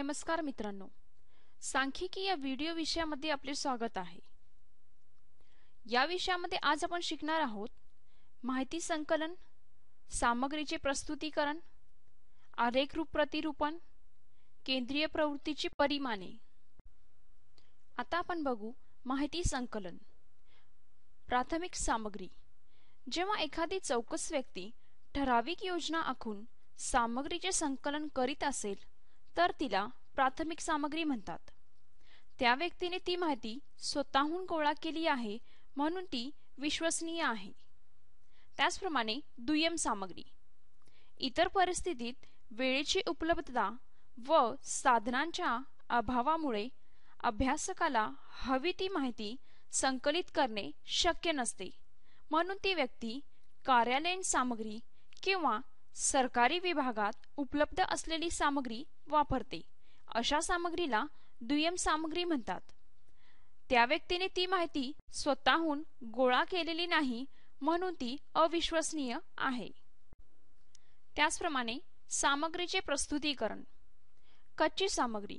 नमस्कार मित्रांनो सांख्यिकी या व्हिडिओ विषयामध्ये आपले स्वागत आहे या विषयामध्ये आज आपण शिकणार आहोत माहिती संकलन सामग्रीचे प्रस्तुतीकरण आरेखरूप प्रतिरूपण केंद्रीय प्रवृत्तीची परिमाणे आता आपण बघू माहिती संकलन प्राथमिक सामग्री जेव्हा एखादी चौकस व्यक्ती ठराविक योजना आखून सामग्रीचे संकलन करीत असेल तर तिला प्राथमिक सामग्री म्हणतात त्या व्यक्तीने ती माहिती स्वतःहून गोळा केली आहे म्हणून ती विश्वसनीय आहे त्याचप्रमाणे दुय्यम सामग्री इतर परिस्थितीत वेळेची उपलब्धता व साधनांच्या अभावामुळे अभ्यासकाला हवी ती माहिती संकलित करणे शक्य नसते म्हणून ती व्यक्ती कार्यालयीन सामग्री किंवा सरकारी विभागात उपलब्ध असलेली सामग्री वापरते अशा सामग्रीला दुय्यम सामग्री म्हणतात त्या व्यक्तीने ती माहिती स्वतःहून गोळा केलेली नाही म्हणून ती अविश्वसनीय आहे त्याचप्रमाणे सामग्रीचे प्रस्तुतीकरण कच्ची सामग्री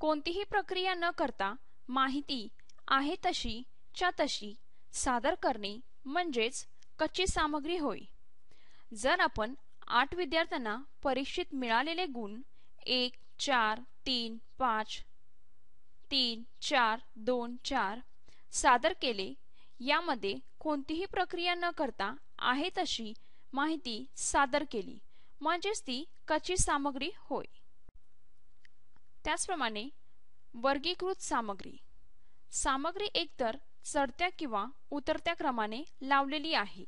कोणतीही प्रक्रिया न करता माहिती आहे तशी च्या तशी सादर करणे म्हणजेच कच्ची सामग्री होय जर आपण आठ विद्यार्थ्यांना परीक्षेत मिळालेले गुण एक चार तीन पाच तीन चार दोन चार सादर केले यामध्ये कोणतीही प्रक्रिया न करता आहे तशी माहिती सादर केली म्हणजेच ती कच्ची सामग्री होय त्याचप्रमाणे वर्गीकृत सामग्री सामग्री एकतर चढत्या किंवा उतरत्या क्रमाने लावलेली आहे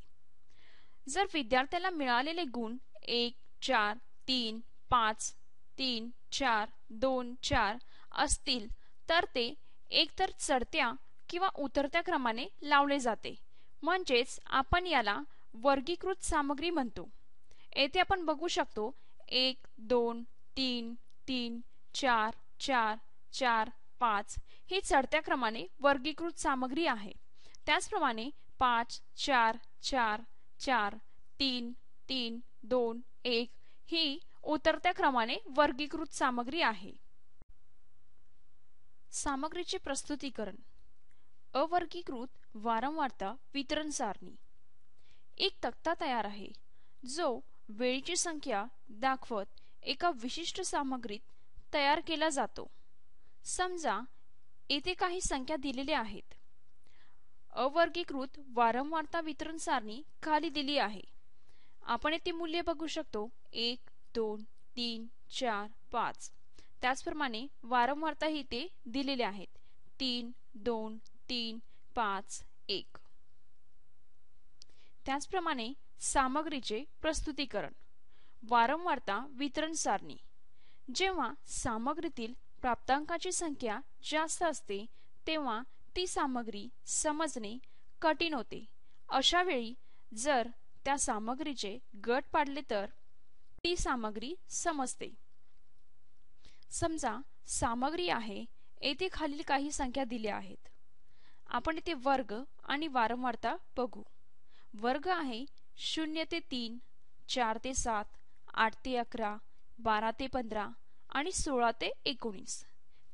जर विद्यार्थ्याला मिळालेले गुण एक चार तीन पाच तीन चार दोन चार असतील तर ते एकतर चढत्या किंवा उतरत्या क्रमाने लावले जाते म्हणजेच आपण याला वर्गीकृत सामग्री म्हणतो येथे आपण बघू शकतो एक दोन तीन तीन चार चार चार पाच ही चढत्या क्रमाने वर्गीकृत सामग्री आहे त्याचप्रमाणे पाच चार चार चार तीन तीन दोन एक ही उतरत्या क्रमाने वर्गीकृत सामग्री आहे सामग्रीचे प्रस्तुतीकरण अवर्गीकृत वारंवारता वितरण सारणी एक तक्ता तयार आहे जो वेळीची संख्या दाखवत एका विशिष्ट सामग्रीत तयार केला जातो समजा येथे काही संख्या दिलेल्या आहेत अवर्गीकृत वारंवारता वितरण सारणी खाली दिली आहे आपण येथे मूल्य बघू शकतो एक दोन तीन चार पाच त्याचप्रमाणे वारंवारता ते दिलेले आहेत तीन दोन तीन पाच एक त्याचप्रमाणे सामग्रीचे प्रस्तुतीकरण वारंवारता वितरण सारणी जेव्हा सामग्रीतील प्राप्तांकाची संख्या जास्त असते तेव्हा ती सामग्री समजणे कठीण होते अशावेळी जर त्या सामग्रीचे गट पाडले तर ती सामग्री समजते समजा सामग्री आहे येथे खालील काही संख्या दिल्या आहेत आपण येथे वर्ग आणि वारंवारता बघू वर्ग आहे शून्य ते तीन चार ते सात आठ ते अकरा बारा ते पंधरा आणि सोळा ते एकोणीस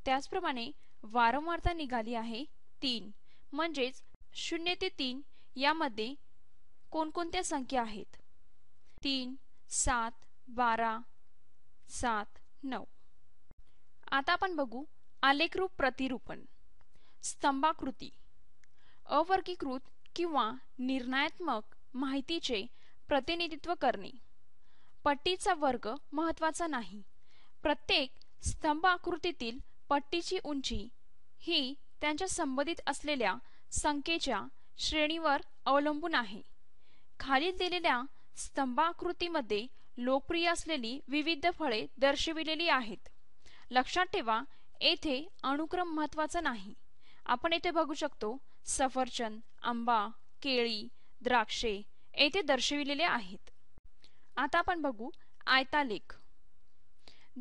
त्याचप्रमाणे वारंवारता निघाली आहे तीन म्हणजेच शून्य ते तीन यामध्ये कोणकोणत्या संख्या आहेत तीन सात बारा सात नऊ आता आपण बघू आलेखरूप प्रतिरूपण स्तंभाकृती अवर्गीकृत किंवा निर्णयात्मक माहितीचे प्रतिनिधित्व करणे पट्टीचा वर्ग महत्त्वाचा नाही प्रत्येक स्तंभ आकृतीतील पट्टीची उंची ही त्यांच्या संबंधित असलेल्या संख्येच्या श्रेणीवर अवलंबून आहे खाली दिलेल्या स्तंभाकृतीमध्ये लोकप्रिय असलेली विविध फळे दर्शविलेली आहेत लक्षात ठेवा येथे अनुक्रम महत्त्वाचा नाही आपण येथे बघू शकतो सफरचंद आंबा केळी द्राक्षे येथे दर्शविलेले आहेत आता आपण बघू आयतालेख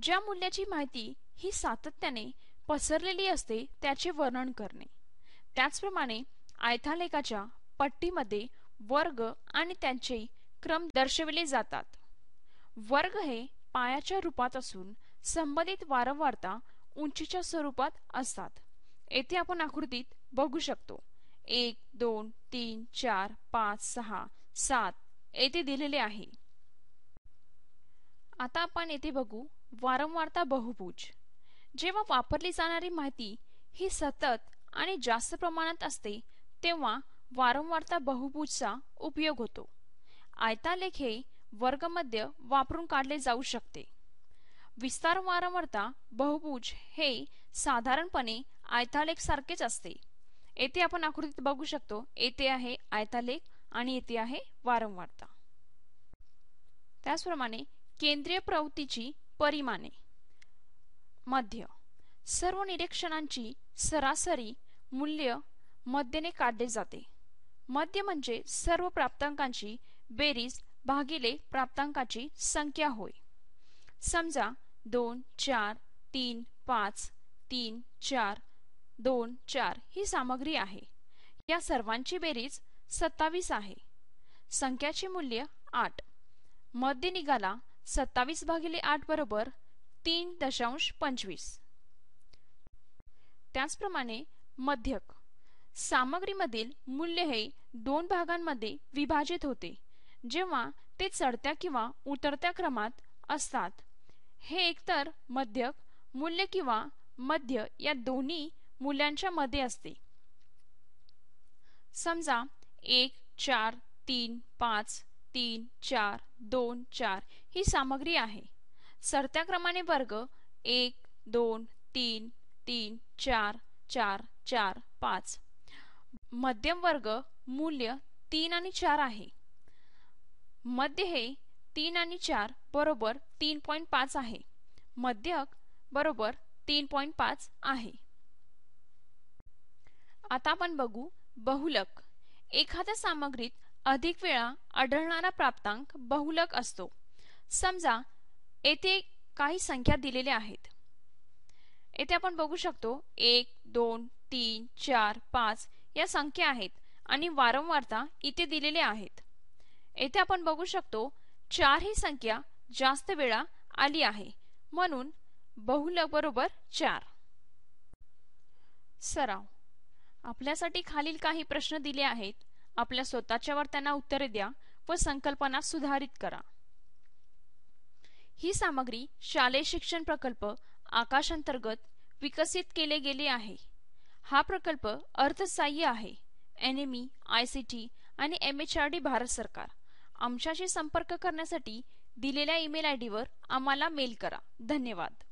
ज्या मूल्याची माहिती ही सातत्याने पसरलेली असते त्याचे वर्णन करणे त्याचप्रमाणे आयतालेखाच्या पट्टीमध्ये वर्ग आणि त्यांचे क्रम दर्शविले जातात वर्ग हे पायाच्या रूपात असून संबंधित वारंवारता उंचीच्या स्वरूपात असतात येथे आपण आकृतीत बघू शकतो एक दोन तीन चार पाच सहा सात येथे दिलेले आहे आता आपण येथे बघू वारंवारता बहुभुज जेव्हा वापरली जाणारी माहिती ही सतत आणि जास्त प्रमाणात असते तेव्हा वारंवारता बहुभुजचा उपयोग होतो आयतालेख हे वर्गमध्य वापरून काढले जाऊ शकते विस्तार वारंवारता बहुभुज हे साधारणपणे आयतालेख सारखेच असते येथे आपण आकृतीत बघू शकतो येथे आहे आयतालेख आणि येथे आहे वारंवारता त्याचप्रमाणे केंद्रीय प्रवृत्तीची परिमाणे मध्य सर्व निरीक्षणांची सरासरी मूल्य मध्यने काढले जाते मध्य म्हणजे सर्व प्राप्तांकांची बेरीज भागिले प्राप्तांकाची संख्या होय समजा दोन चार तीन पाच तीन चार दोन चार ही सामग्री आहे या सर्वांची बेरीज सत्तावीस आहे संख्याचे मूल्य आठ मध्य निघाला सत्तावीस भागिले आठ बरोबर तीन दशांश पंचवीस त्याचप्रमाणे मध्यक सामग्रीमधील मूल्य हे दोन भागांमध्ये विभाजित होते जेव्हा ते चढत्या किंवा उतरत्या क्रमात असतात हे एकतर मध्यक मूल्य किंवा मध्य या दोन्ही मूल्यांच्या मध्ये असते समजा एक चार तीन पाच तीन चार दोन चार ही सामग्री आहे सरत्या क्रमाने वर्ग एक दोन तीन तीन चार चार चार पाच मध्यम वर्ग मूल्य तीन आणि चार आहे मध्य हे तीन आणि चार बरोबर तीन पॉईंट पाच आहे मध्यक बरोबर तीन पॉईंट पाच आहे आता आपण बघू बहुलक एखाद्या सामग्रीत अधिक वेळा आढळणारा प्राप्तांक बहुलक असतो समजा येथे काही संख्या दिलेल्या आहेत येथे आपण बघू शकतो एक दोन तीन चार पाच या संख्या आहेत आणि वारंवारता इथे दिलेले आहेत येथे आपण बघू शकतो चार ही संख्या जास्त वेळा आली आहे म्हणून बहुल बरोबर चार सराव आपल्यासाठी खालील काही प्रश्न दिले आहेत आपल्या स्वतःच्यावर त्यांना उत्तरे द्या व संकल्पना सुधारित करा ही सामग्री शालेय शिक्षण प्रकल्प आकाश अंतर्गत विकसित केले गेले आहे हा प्रकल्प अर्थसाह्य आहे N M E I C T आणि M H R D Bharat सरकार आमच्याशी संपर्क करण्यासाठी दिलेल्या ईमेल आय डीवर आम्हाला मेल करा धन्यवाद